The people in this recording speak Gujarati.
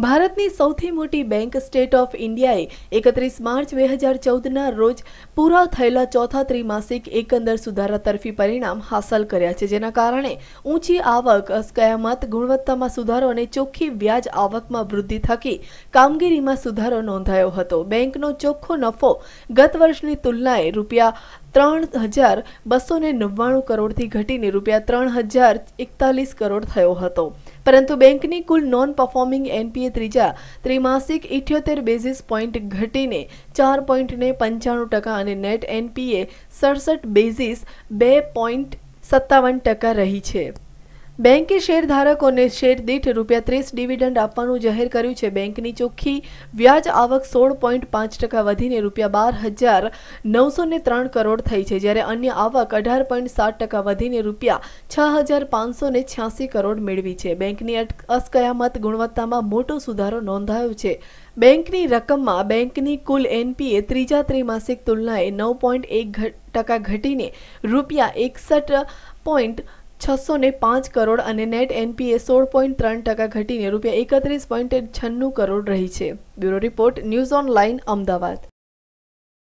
ભારતની સૌથી મોટી બેંક સ્ટેટ ઓફ ઇન્ડિયાએ એકત્રીસ માર્ચ બે હજાર ચૌદના રોજ પૂરા થયેલા ચોથા ત્રિમાસિક એકંદર સુધારા તરફી પરિણામ હાંસલ કર્યા છે જેના કારણે ઊંચી આવક અસ્કયામત ગુણવત્તામાં સુધારો અને ચોખ્ખી વ્યાજ આવકમાં વૃદ્ધિ થકી કામગીરીમાં સુધારો નોંધાયો હતો બેંકનો ચોખ્ખો નફો ગત વર્ષની તુલનાએ રૂપિયા ત્રણ હજાર બસો ને નવ્વાણું કરોડથી ઘટીને રૂપિયા ત્રણ હજાર એકતાલીસ કરોડ થયો હતો પરંતુ બેંકની કુલ નોન પરફોર્મિંગ એનપીએ ત્રીજા ત્રિમાસિક ઇઠ્યોતેર બેઝિસ પોઇન્ટ ઘટીને ચાર પોઈન્ટને પંચાણું ટકા અને નેટ એનપીએ સડસઠ બેઝિસ બે પોઈન્ટ સત્તાવન ટકા રહી છે બેંકે શેરધારકોને શેર દીઠ રૂપિયા ત્રીસ ડિવિડન્ડ આપવાનું જાહેર કર્યું છે બેંકની ચોખ્ખી વ્યાજ આવક સોળ પોઈન્ટ પાંચ ટકા વધીને રૂપિયા બાર હજાર નવસો ને ત્રણ કરોડ થઈ છે જ્યારે અન્ય આવક અઢાર પોઈન્ટ સાત ટકા વધીને રૂપિયા છ હજાર પાંચસો ને છ્યાસી કરોડ મેળવી છે બેંકની અસ્કયામત ગુણવત્તામાં મોટો સુધારો નોંધાયો છે બેંકની રકમમાં બેંકની કુલ એનપીએ ત્રીજા ત્રિમાસિક તુલનાએ નવ પોઈન્ટ એક ટકા ઘટીને રૂપિયા એકસઠ પોઈન્ટ છસો ને પાંચ કરોડ અને નેટ એનપીએ સોળ પોઈન્ટ ત્રણ ટકા ઘટીને રૂપિયા એકત્રીસ પોઈન્ટ છન્નું કરોડ રહી છે bureau report news online Ahmedabad